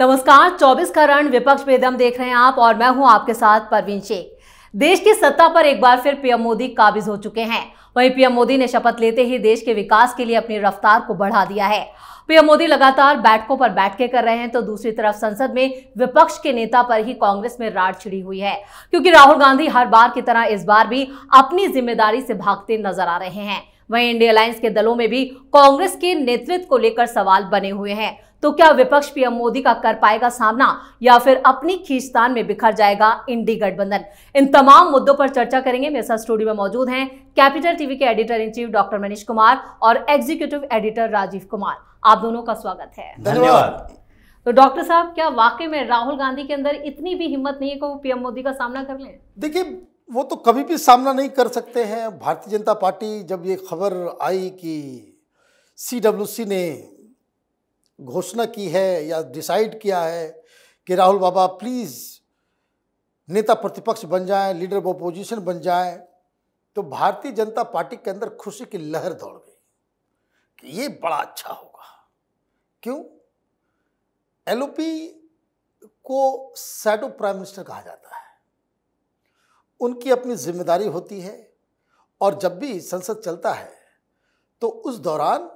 नमस्कार 24 का रण विपक्ष दम देख रहे हैं आप और मैं हूं आपके साथ परवीन शेख देश की सत्ता पर एक बार फिर पीएम मोदी काबिज हो चुके हैं वहीं पीएम मोदी ने शपथ लेते ही देश के विकास के लिए अपनी रफ्तार को बढ़ा दिया है पीएम मोदी लगातार बैठकों पर बैठके कर रहे हैं तो दूसरी तरफ संसद में विपक्ष के नेता पर ही कांग्रेस में राड छिड़ी हुई है क्योंकि राहुल गांधी हर बार की तरह इस बार भी अपनी जिम्मेदारी से भागते नजर आ रहे हैं वहीं इंडिया अलायंस के दलों में भी कांग्रेस के नेतृत्व को लेकर सवाल बने हुए हैं तो क्या विपक्ष पीएम मोदी का कर पाएगा सामना या फिर अपनी खींचतान में बिखर जाएगा इंडी गठबंधन इन तमाम मुद्दों पर चर्चा करेंगे मेरे साथ स्टूडियो में मौजूद हैं कैपिटल टीवी के editor in chief doctor Manish Kumar और एग्जीक्यूटिव एडिटर राजीव कुमार आप दोनों का स्वागत है धन्यवाद तो डॉक्टर साहब क्या वाकई में राहुल गांधी के अंदर इतनी भी हिम्मत नहीं है कि वो पीएम मोदी का सामना कर लें देखिए वो तो कभी भी सामना नहीं कर सकते हैं भारतीय जनता पार्टी जब ये खबर आई कि सी ने घोषणा की है या डिसाइड किया है कि राहुल बाबा प्लीज़ नेता प्रतिपक्ष बन जाएं लीडर ऑफ अपोजिशन बन जाएं तो भारतीय जनता पार्टी के अंदर खुशी की लहर दौड़ गई कि ये बड़ा अच्छा होगा क्यों एलओपी को सैडो प्राइम मिनिस्टर कहा जाता है उनकी अपनी जिम्मेदारी होती है और जब भी संसद चलता है तो उस दौरान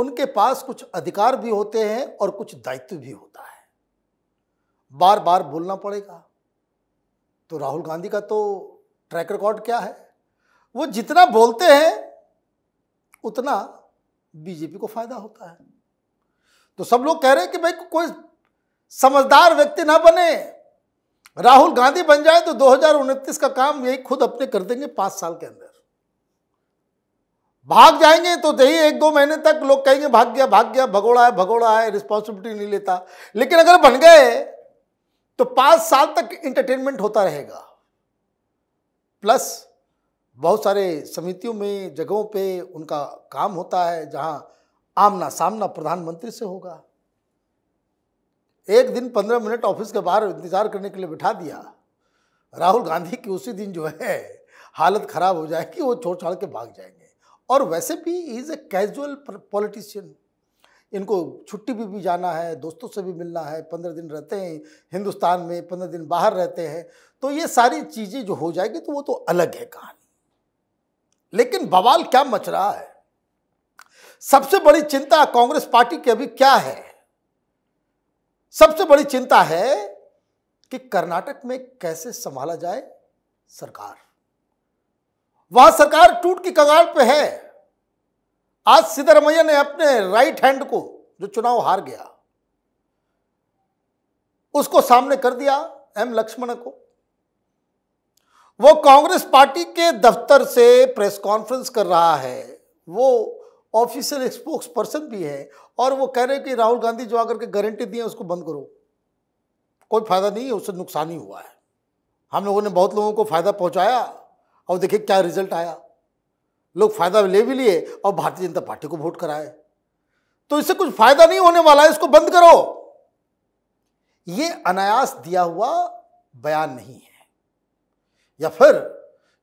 उनके पास कुछ अधिकार भी होते हैं और कुछ दायित्व भी होता है बार बार बोलना पड़ेगा तो राहुल गांधी का तो ट्रैक रिकॉर्ड क्या है वो जितना बोलते हैं उतना बीजेपी को फायदा होता है तो सब लोग कह रहे हैं कि भाई कोई समझदार व्यक्ति ना बने राहुल गांधी बन जाए तो दो का काम यही खुद अपने कर देंगे पांच साल के अंदर भाग जाएंगे तो यही एक दो महीने तक लोग कहेंगे भाग गया भाग गया भगोड़ा है भगोड़ा है रिस्पॉन्सिबिलिटी नहीं लेता लेकिन अगर बन गए तो पांच साल तक इंटरटेनमेंट होता रहेगा प्लस बहुत सारे समितियों में जगहों पे उनका काम होता है जहां आमना सामना प्रधानमंत्री से होगा एक दिन पंद्रह मिनट ऑफिस के बाहर इंतजार करने के लिए बिठा दिया राहुल गांधी की उसी दिन जो है हालत खराब हो जाएगी वो छोड़ छाड़ के भाग जाएंगे और वैसे भी इज़ ए कैजुअल पॉलिटिशियन इनको छुट्टी भी भी जाना है दोस्तों से भी मिलना है पंद्रह दिन रहते हैं हिंदुस्तान में पंद्रह दिन बाहर रहते हैं तो ये सारी चीज़ें जो हो जाएगी तो वो तो अलग है कहानी लेकिन बवाल क्या मच रहा है सबसे बड़ी चिंता कांग्रेस पार्टी की अभी क्या है सबसे बड़ी चिंता है कि कर्नाटक में कैसे संभाला जाए सरकार वहां सरकार टूट की कगार पे है आज सिद्धरमैया ने अपने राइट हैंड को जो चुनाव हार गया उसको सामने कर दिया एम लक्ष्मण को वो कांग्रेस पार्टी के दफ्तर से प्रेस कॉन्फ्रेंस कर रहा है वो ऑफिशियल स्पोक्स पर्सन भी है और वो कह रहे हैं कि राहुल गांधी जो आकर के गारंटी दिए उसको बंद करो कोई फायदा नहीं है उससे नुकसान ही हुआ है हम लोगों ने बहुत लोगों को फायदा पहुंचाया और देखिए क्या रिजल्ट आया लोग फायदा ले भी लिए और भारतीय जनता पार्टी को वोट कराए तो इससे कुछ फायदा नहीं होने वाला है इसको बंद करो ये अनायास दिया हुआ बयान नहीं है या फिर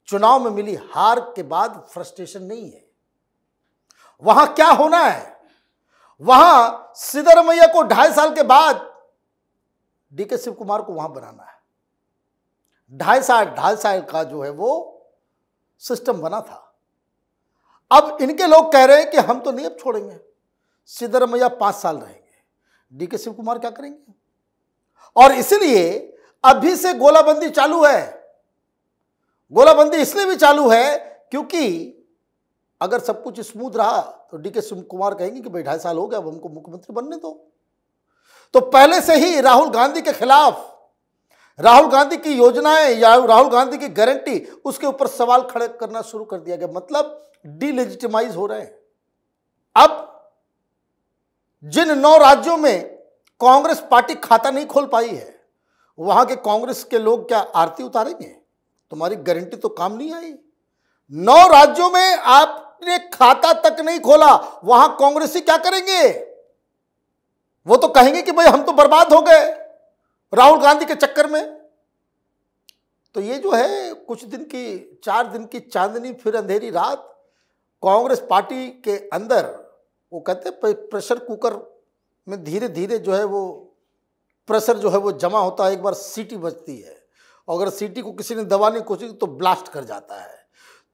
चुनाव में मिली हार के बाद फ्रस्ट्रेशन नहीं है वहां क्या होना है वहां सिद्धरमैया को ढाई साल के बाद डीके शिव कुमार को वहां बनाना है ढाई साल ढाई साल का जो है वो सिस्टम बना था अब इनके लोग कह रहे हैं कि हम तो नहीं अब छोड़ेंगे सिद्धरमैया पांच साल रहेंगे डी के शिव कुमार क्या करेंगे और इसलिए अभी से गोलाबंदी चालू है गोलाबंदी इसलिए भी चालू है क्योंकि अगर सब कुछ स्मूथ रहा तो डी के शिव कुमार कहेंगे कि भाई ढाई साल हो गया अब हमको मुख्यमंत्री बनने दो तो पहले से ही राहुल गांधी के खिलाफ राहुल गांधी की योजनाएं या राहुल गांधी की गारंटी उसके ऊपर सवाल खड़े करना शुरू कर दिया गया मतलब डिलेजिटिमाइज हो रहे हैं अब जिन नौ राज्यों में कांग्रेस पार्टी खाता नहीं खोल पाई है वहां के कांग्रेस के लोग क्या आरती उतारेंगे तुम्हारी गारंटी तो काम नहीं आई नौ राज्यों में आपने खाता तक नहीं खोला वहां कांग्रेसी क्या करेंगे वो तो कहेंगे कि भाई हम तो बर्बाद हो गए राहुल गांधी के चक्कर में तो ये जो है कुछ दिन की चार दिन की चांदनी फिर अंधेरी रात कांग्रेस पार्टी के अंदर वो कहते प्रेशर कुकर में धीरे धीरे जो है वो प्रेशर जो है वो जमा होता है एक बार सीटी बजती है और अगर सीटी को किसी ने दबाने की कोशिश तो ब्लास्ट कर जाता है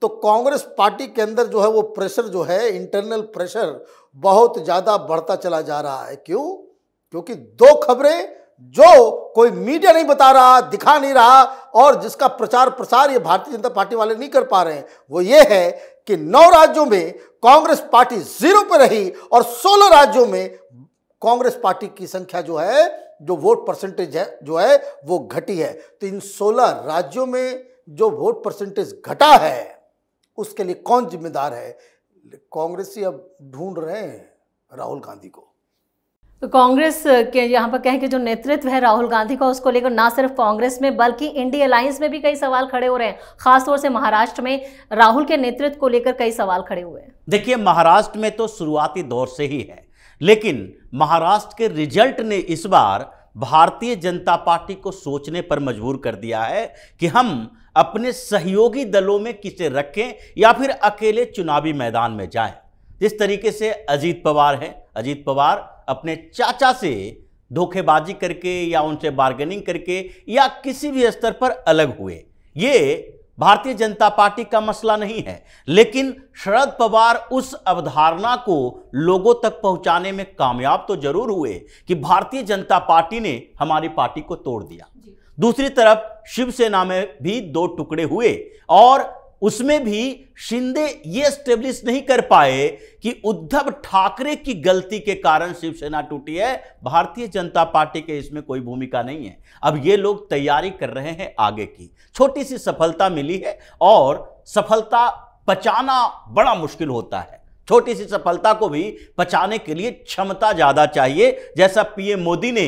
तो कांग्रेस पार्टी के अंदर जो है वो प्रेशर जो है इंटरनल प्रेशर बहुत ज़्यादा बढ़ता चला जा रहा है क्यों क्योंकि दो खबरें जो कोई मीडिया नहीं बता रहा दिखा नहीं रहा और जिसका प्रचार प्रसार ये भारतीय जनता पार्टी वाले नहीं कर पा रहे हैं वो ये है कि नौ राज्यों में कांग्रेस पार्टी जीरो पर रही और सोलह राज्यों में कांग्रेस पार्टी की संख्या जो है जो वोट परसेंटेज है जो है वो घटी है तो इन सोलह राज्यों में जो वोट परसेंटेज घटा है उसके लिए कौन जिम्मेदार है कांग्रेस ही अब ढूंढ रहे हैं राहुल गांधी को तो कांग्रेस के यहाँ पर कहें कि जो नेतृत्व है राहुल गांधी का उसको लेकर ना सिर्फ कांग्रेस में बल्कि इंडिया अलायंस में भी कई सवाल खड़े हो रहे हैं खासतौर से महाराष्ट्र में राहुल के नेतृत्व को लेकर कई सवाल खड़े हुए हैं देखिए महाराष्ट्र में तो शुरुआती दौर से ही है लेकिन महाराष्ट्र के रिजल्ट ने इस बार भारतीय जनता पार्टी को सोचने पर मजबूर कर दिया है कि हम अपने सहयोगी दलों में किसे रखें या फिर अकेले चुनावी मैदान में जाएं जिस तरीके से अजीत पवार हैं अजीत पवार अपने चाचा से धोखेबाजी करके या उनसे बार्गेनिंग करके या किसी भी स्तर पर अलग हुए ये भारतीय जनता पार्टी का मसला नहीं है लेकिन शरद पवार उस अवधारणा को लोगों तक पहुंचाने में कामयाब तो जरूर हुए कि भारतीय जनता पार्टी ने हमारी पार्टी को तोड़ दिया दूसरी तरफ शिवसेना में भी दो टुकड़े हुए और उसमें भी शिंदे ये स्टेब्लिश नहीं कर पाए कि उद्धव ठाकरे की गलती के कारण शिवसेना टूटी है भारतीय जनता पार्टी के इसमें कोई भूमिका नहीं है अब ये लोग तैयारी कर रहे हैं आगे की छोटी सी सफलता मिली है और सफलता पचाना बड़ा मुश्किल होता है छोटी सी सफलता को भी पचाने के लिए क्षमता ज्यादा चाहिए जैसा पीएम मोदी ने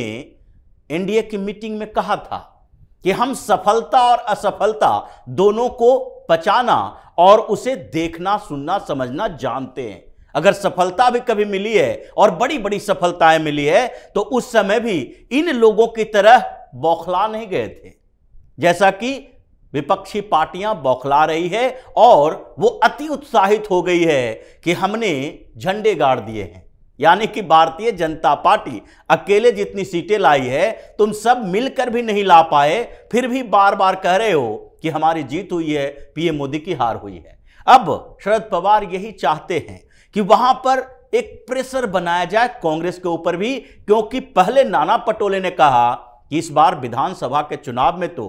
एनडीए की मीटिंग में कहा था कि हम सफलता और असफलता दोनों को पचाना और उसे देखना सुनना समझना जानते हैं अगर सफलता भी कभी मिली है और बड़ी बड़ी सफलताएं मिली है तो उस समय भी इन लोगों की तरह बौखला नहीं गए थे जैसा कि विपक्षी पार्टियां बौखला रही है और वो अति उत्साहित हो गई है कि हमने झंडे गाड़ दिए हैं यानी कि भारतीय जनता पार्टी अकेले जितनी सीटें लाई है तुम सब मिलकर भी नहीं ला पाए फिर भी बार बार कह रहे हो कि हमारी जीत हुई है पीएम मोदी की हार हुई है अब शरद पवार यही चाहते हैं कि वहां पर एक प्रेशर बनाया जाए कांग्रेस के ऊपर भी क्योंकि पहले नाना पटोले ने कहा कि इस बार विधानसभा के चुनाव में तो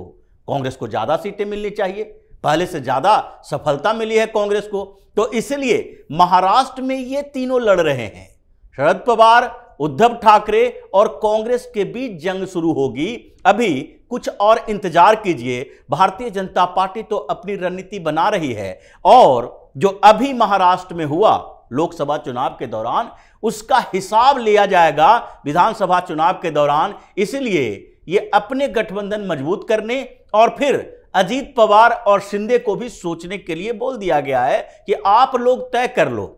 कांग्रेस को ज्यादा सीटें मिलनी चाहिए पहले से ज्यादा सफलता मिली है कांग्रेस को तो इसलिए महाराष्ट्र में ये तीनों लड़ रहे हैं शरद पवार उद्धव ठाकरे और कांग्रेस के बीच जंग शुरू होगी अभी कुछ और इंतजार कीजिए भारतीय जनता पार्टी तो अपनी रणनीति बना रही है और जो अभी महाराष्ट्र में हुआ लोकसभा चुनाव के दौरान उसका हिसाब लिया जाएगा विधानसभा चुनाव के दौरान इसलिए ये अपने गठबंधन मजबूत करने और फिर अजीत पवार और शिंदे को भी सोचने के लिए बोल दिया गया है कि आप लोग तय कर लो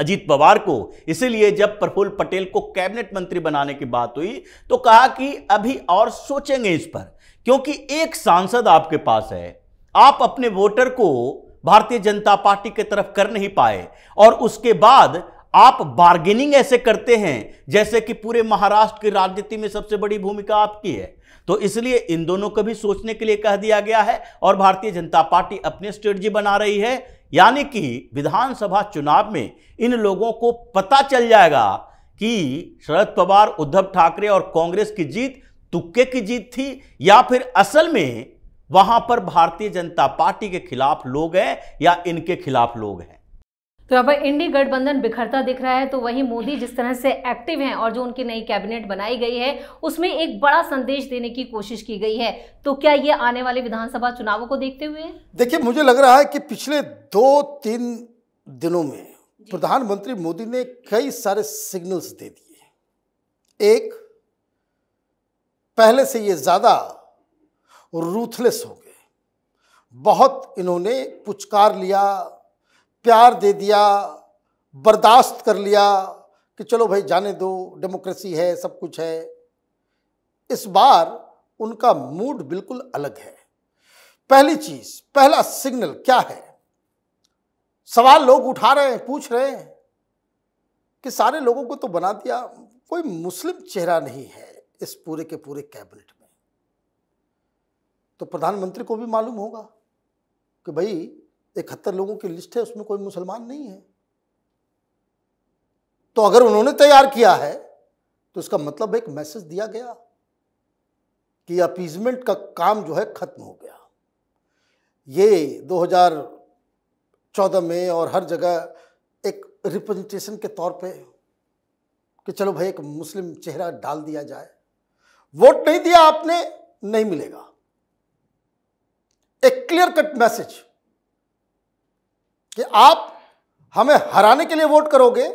अजीत पवार को इसीलिए जब प्रफुल्ल पटेल को कैबिनेट मंत्री बनाने की बात हुई तो कहा कि अभी और सोचेंगे इस पर क्योंकि एक सांसद आपके पास है आप अपने वोटर को भारतीय जनता पार्टी की तरफ कर नहीं पाए और उसके बाद आप बार्गेनिंग ऐसे करते हैं जैसे कि पूरे महाराष्ट्र की राजनीति में सबसे बड़ी भूमिका आपकी है तो इसलिए इन दोनों को भी सोचने के लिए कह दिया गया है और भारतीय जनता पार्टी अपनी स्ट्रेटजी बना रही है यानी कि विधानसभा चुनाव में इन लोगों को पता चल जाएगा कि शरद पवार उद्धव ठाकरे और कांग्रेस की जीत तुक्के की जीत थी या फिर असल में वहां पर भारतीय जनता पार्टी के खिलाफ लोग हैं या इनके खिलाफ लोग हैं तो यहाँ पर इंडी गठबंधन बिखरता दिख रहा है तो वहीं मोदी जिस तरह से एक्टिव हैं और जो उनकी नई कैबिनेट बनाई गई है उसमें एक बड़ा संदेश देने की कोशिश की गई है तो क्या ये आने वाले विधानसभा चुनावों को देखते हुए देखिए मुझे लग रहा है कि पिछले दो तीन दिनों में प्रधानमंत्री मोदी ने कई सारे सिग्नल्स दे दिए एक पहले से ये ज़्यादा रूथलेस हो गए बहुत इन्होंने पुचकार लिया प्यार दे दिया बर्दाश्त कर लिया कि चलो भाई जाने दो डेमोक्रेसी है सब कुछ है इस बार उनका मूड बिल्कुल अलग है पहली चीज पहला सिग्नल क्या है सवाल लोग उठा रहे हैं पूछ रहे हैं कि सारे लोगों को तो बना दिया कोई मुस्लिम चेहरा नहीं है इस पूरे के पूरे कैबिनेट में तो प्रधानमंत्री को भी मालूम होगा कि भाई इकहत्तर लोगों की लिस्ट है उसमें कोई मुसलमान नहीं है तो अगर उन्होंने तैयार किया है तो इसका मतलब एक मैसेज दिया गया कि अपीजमेंट का काम जो है खत्म हो गया ये 2014 में और हर जगह एक रिप्रेजेंटेशन के तौर पे कि चलो भाई एक मुस्लिम चेहरा डाल दिया जाए वोट नहीं दिया आपने नहीं मिलेगा एक क्लियर कट मैसेज कि आप हमें हराने के लिए वोट करोगे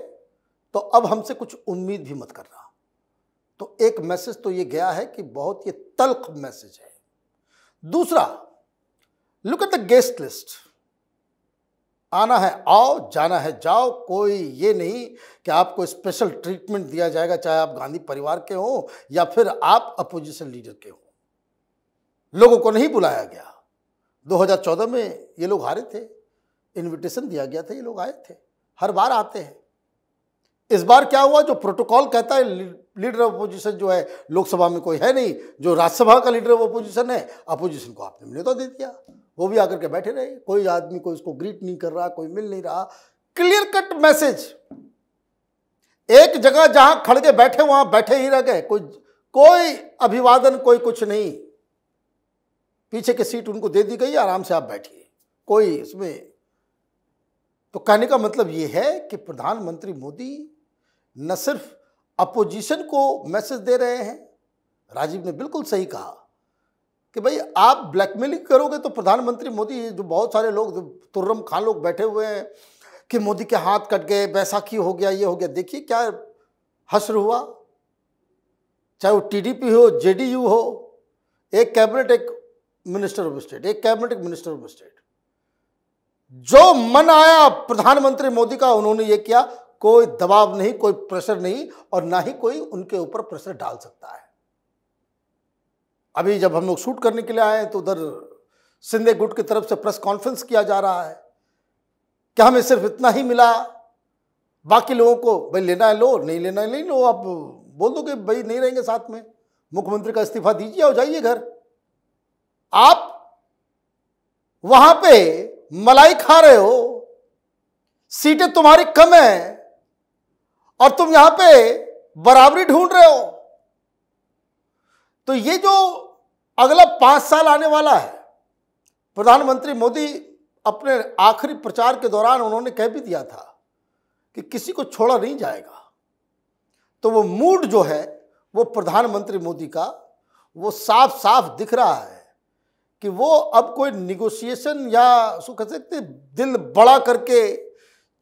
तो अब हमसे कुछ उम्मीद भी मत करना तो एक मैसेज तो ये गया है कि बहुत ये तल्ख मैसेज है दूसरा look at the guest list आना है आओ जाना है जाओ कोई ये नहीं कि आपको स्पेशल ट्रीटमेंट दिया जाएगा चाहे आप गांधी परिवार के हों या फिर आप अपोजिशन लीडर के हों लोगों को नहीं बुलाया गया 2014 में ये लोग हारे थे इनविटेशन दिया गया था ये लोग आए थे हर बार आते हैं इस बार क्या हुआ जो प्रोटोकॉल कहता है लीडर ऑफ अपोजिशन जो है लोकसभा में कोई है नहीं जो राज्यसभा का लीडर ऑफ अपोजिशन है अपोजिशन को आपने मिले तो दे दिया वो भी आकर के बैठे रहे कोई आदमी को इसको ग्रीट नहीं कर रहा कोई मिल नहीं रहा क्लियर कट मैसेज एक जगह जहां खड़गे बैठे वहां बैठे ही रह गए कोई कोई अभिवादन कोई कुछ नहीं पीछे की सीट उनको दे दी गई आराम से आप बैठिए कोई इसमें तो कहने का मतलब ये है कि प्रधानमंत्री मोदी न सिर्फ अपोजिशन को मैसेज दे रहे हैं राजीव ने बिल्कुल सही कहा कि भाई आप ब्लैकमेलिंग करोगे तो प्रधानमंत्री मोदी जो बहुत सारे लोग तुर्रम खान लोग बैठे हुए हैं कि मोदी के हाथ कट गए बैसाखी हो गया ये हो गया देखिए क्या हश्र हुआ चाहे वो टीडीपी हो जेडीयू हो एक कैबिनेट एक मिनिस्टर ऑफ स्टेट एक कैबिनेट एक मिनिस्टर ऑफ स्टेट जो मन आया प्रधानमंत्री मोदी का उन्होंने ये किया कोई दबाव नहीं कोई प्रेशर नहीं और ना ही कोई उनके ऊपर प्रेशर डाल सकता है अभी जब हम लोग शूट करने के लिए आए तो उधर सिंधे गुट की तरफ से प्रेस कॉन्फ्रेंस किया जा रहा है क्या हमें सिर्फ इतना ही मिला बाकी लोगों को भाई लेना है लो नहीं लेना है नहीं लो आप बोल दो कि भाई नहीं रहेंगे साथ में मुख्यमंत्री का इस्तीफा दीजिए और जाइए घर आप वहां पे मलाई खा रहे हो सीटें तुम्हारी कम है और तुम यहां पे बराबरी ढूंढ रहे हो तो ये जो अगला पांच साल आने वाला है प्रधानमंत्री मोदी अपने आखिरी प्रचार के दौरान उन्होंने कह भी दिया था कि किसी को छोड़ा नहीं जाएगा तो वो मूड जो है वो प्रधानमंत्री मोदी का वो साफ साफ दिख रहा है कि वो अब कोई निगोशिएशन या उसको कह सकते दिल बड़ा करके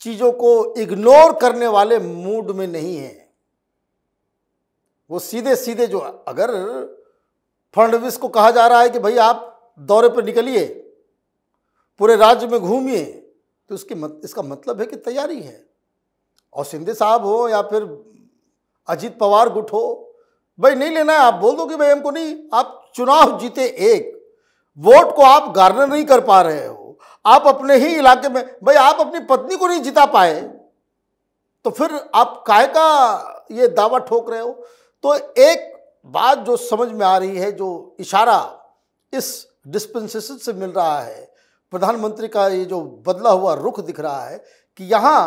चीज़ों को इग्नोर करने वाले मूड में नहीं है वो सीधे सीधे जो अगर फडणवीस को कहा जा रहा है कि भाई आप दौरे पर निकलिए पूरे राज्य में घूमिए तो इसकी मत, इसका मतलब है कि तैयारी है और सिंधे साहब हो या फिर अजीत पवार गुट हो भाई नहीं लेना है आप बोल दो कि भाई हमको नहीं आप चुनाव जीते एक वोट को आप गार्नर नहीं कर पा रहे हो आप अपने ही इलाके में भाई आप अपनी पत्नी को नहीं जिता पाए तो फिर आप काय का ये दावा ठोक रहे हो तो एक बात जो समझ में आ रही है जो इशारा इस डिस्पेंसेशन से मिल रहा है प्रधानमंत्री का ये जो बदला हुआ रुख दिख रहा है कि यहाँ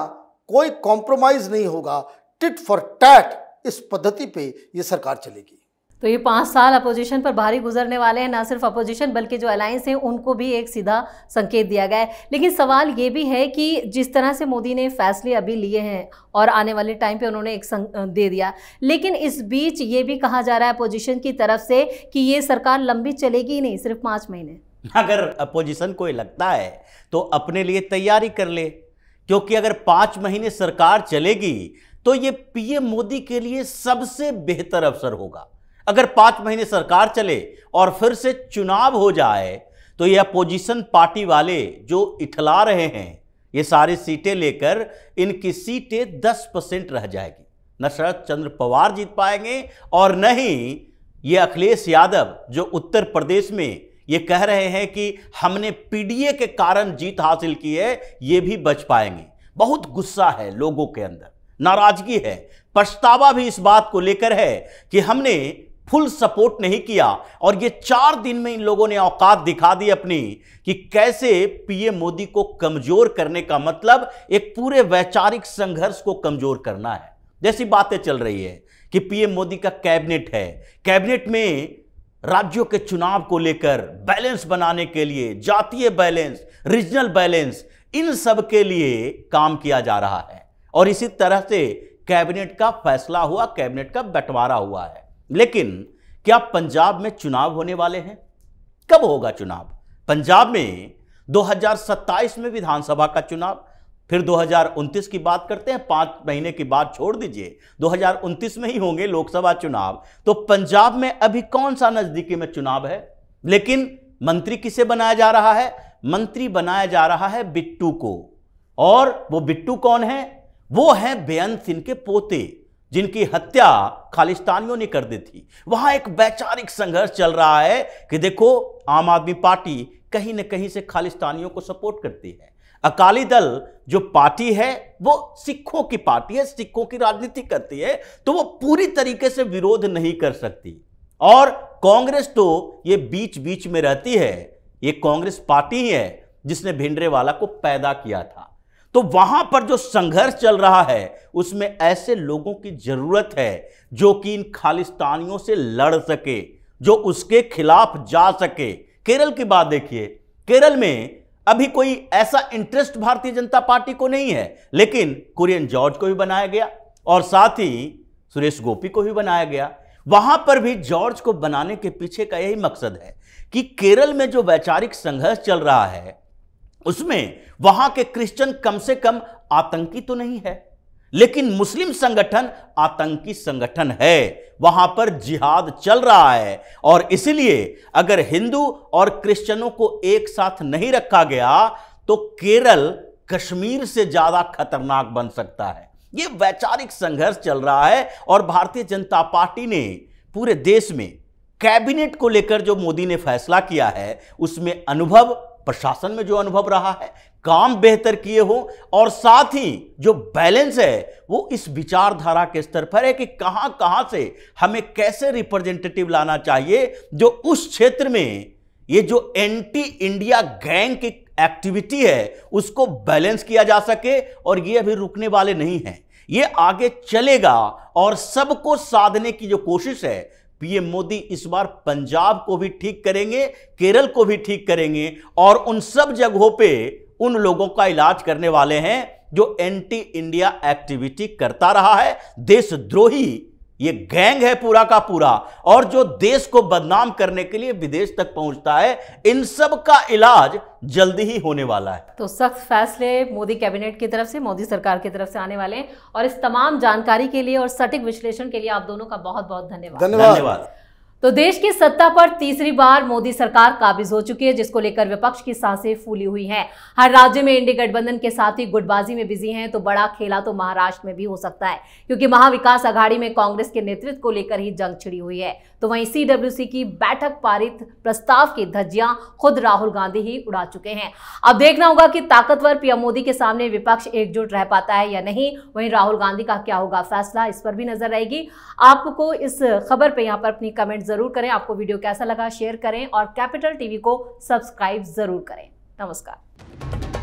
कोई कॉम्प्रोमाइज़ नहीं होगा टिट फॉर टैट इस पद्धति पे ये सरकार चलेगी तो ये पाँच साल अपोजिशन पर भारी गुजरने वाले हैं ना सिर्फ अपोजिशन बल्कि जो अलायंस हैं उनको भी एक सीधा संकेत दिया गया है लेकिन सवाल ये भी है कि जिस तरह से मोदी ने फैसले अभी लिए हैं और आने वाले टाइम पे उन्होंने एक संग दे दिया लेकिन इस बीच ये भी कहा जा रहा है अपोजिशन की तरफ से कि ये सरकार लंबी चलेगी नहीं सिर्फ पाँच महीने अगर अपोजिशन कोई लगता है तो अपने लिए तैयारी कर ले क्योंकि अगर पाँच महीने सरकार चलेगी तो ये पीएम मोदी के लिए सबसे बेहतर अवसर होगा अगर पाँच महीने सरकार चले और फिर से चुनाव हो जाए तो ये अपोजिशन पार्टी वाले जो इठला रहे हैं ये सारी सीटें लेकर इनकी सीटें दस परसेंट रह जाएगी न शरद चंद्र पवार जीत पाएंगे और न ही ये अखिलेश यादव जो उत्तर प्रदेश में ये कह रहे हैं कि हमने पीडीए के कारण जीत हासिल की है ये भी बच पाएंगे बहुत गुस्सा है लोगों के अंदर नाराजगी है पछतावा भी इस बात को लेकर है कि हमने फुल सपोर्ट नहीं किया और ये चार दिन में इन लोगों ने औकात दिखा दी अपनी कि कैसे पीएम मोदी को कमजोर करने का मतलब एक पूरे वैचारिक संघर्ष को कमजोर करना है जैसी बातें चल रही है कि पीएम मोदी का कैबिनेट है कैबिनेट में राज्यों के चुनाव को लेकर बैलेंस बनाने के लिए जातीय बैलेंस रीजनल बैलेंस इन सब के लिए काम किया जा रहा है और इसी तरह से कैबिनेट का फैसला हुआ कैबिनेट का बंटवारा हुआ है लेकिन क्या पंजाब में चुनाव होने वाले हैं कब होगा चुनाव पंजाब में 2027 में विधानसभा का चुनाव फिर 2029 की बात करते हैं पांच महीने की बात छोड़ दीजिए 2029 में ही होंगे लोकसभा चुनाव तो पंजाब में अभी कौन सा नजदीकी में चुनाव है लेकिन मंत्री किसे बनाया जा रहा है मंत्री बनाया जा रहा है बिट्टू को और वो बिट्टू कौन है वो है बेअंत सिंह के पोते जिनकी हत्या खालिस्तानियों ने कर दी थी वहां एक वैचारिक संघर्ष चल रहा है कि देखो आम आदमी पार्टी कहीं ना कहीं से खालिस्तानियों को सपोर्ट करती है अकाली दल जो पार्टी है वो सिखों की पार्टी है सिखों की राजनीति करती है तो वो पूरी तरीके से विरोध नहीं कर सकती और कांग्रेस तो ये बीच बीच में रहती है ये कांग्रेस पार्टी ही है जिसने भिंडरेवाला को पैदा किया था तो वहां पर जो संघर्ष चल रहा है उसमें ऐसे लोगों की जरूरत है जो कि इन खालिस्तानियों से लड़ सके जो उसके खिलाफ जा सके केरल की बात देखिए केरल में अभी कोई ऐसा इंटरेस्ट भारतीय जनता पार्टी को नहीं है लेकिन कुरियन जॉर्ज को भी बनाया गया और साथ ही सुरेश गोपी को भी बनाया गया वहां पर भी जॉर्ज को बनाने के पीछे का यही मकसद है कि केरल में जो वैचारिक संघर्ष चल रहा है उसमें वहां के क्रिश्चियन कम से कम आतंकी तो नहीं है लेकिन मुस्लिम संगठन आतंकी संगठन है वहां पर जिहाद चल रहा है और इसलिए अगर हिंदू और क्रिश्चियनों को एक साथ नहीं रखा गया तो केरल कश्मीर से ज्यादा खतरनाक बन सकता है यह वैचारिक संघर्ष चल रहा है और भारतीय जनता पार्टी ने पूरे देश में कैबिनेट को लेकर जो मोदी ने फैसला किया है उसमें अनुभव प्रशासन में जो अनुभव रहा है काम बेहतर किए हो और साथ ही जो बैलेंस है वो इस विचारधारा के स्तर पर है कि कहां कहां से हमें कैसे रिप्रेजेंटेटिव लाना चाहिए जो उस क्षेत्र में ये जो एंटी इंडिया गैंग की एक्टिविटी है उसको बैलेंस किया जा सके और ये अभी रुकने वाले नहीं हैं ये आगे चलेगा और सबको साधने की जो कोशिश है पीएम मोदी इस बार पंजाब को भी ठीक करेंगे केरल को भी ठीक करेंगे और उन सब जगहों पे उन लोगों का इलाज करने वाले हैं जो एंटी इंडिया एक्टिविटी करता रहा है देशद्रोही ये गैंग है पूरा का पूरा और जो देश को बदनाम करने के लिए विदेश तक पहुंचता है इन सब का इलाज जल्दी ही होने वाला है तो सख्त फैसले मोदी कैबिनेट की तरफ से मोदी सरकार की तरफ से आने वाले हैं और इस तमाम जानकारी के लिए और सटीक विश्लेषण के लिए आप दोनों का बहुत बहुत धन्यवाद धन्यवाद तो देश की सत्ता पर तीसरी बार मोदी सरकार काबिज हो चुकी है जिसको लेकर विपक्ष की सांसें फूली हुई हैं हर राज्य में इंडी गठबंधन के साथ ही गुटबाजी में बिजी हैं तो बड़ा खेला तो महाराष्ट्र में भी हो सकता है क्योंकि महाविकास अघाड़ी में कांग्रेस के नेतृत्व को लेकर ही जंग छिड़ी हुई है तो वहीं सीडब्ल्यूसी की बैठक पारित प्रस्ताव की धज्जियां खुद राहुल गांधी ही उड़ा चुके हैं अब देखना होगा कि ताकतवर पीएम मोदी के सामने विपक्ष एकजुट रह पाता है या नहीं वहीं राहुल गांधी का क्या होगा फैसला इस पर भी नजर रहेगी आपको इस खबर पर यहां पर अपनी कमेंट जरूर करें आपको वीडियो कैसा लगा शेयर करें और कैपिटल टीवी को सब्सक्राइब जरूर करें नमस्कार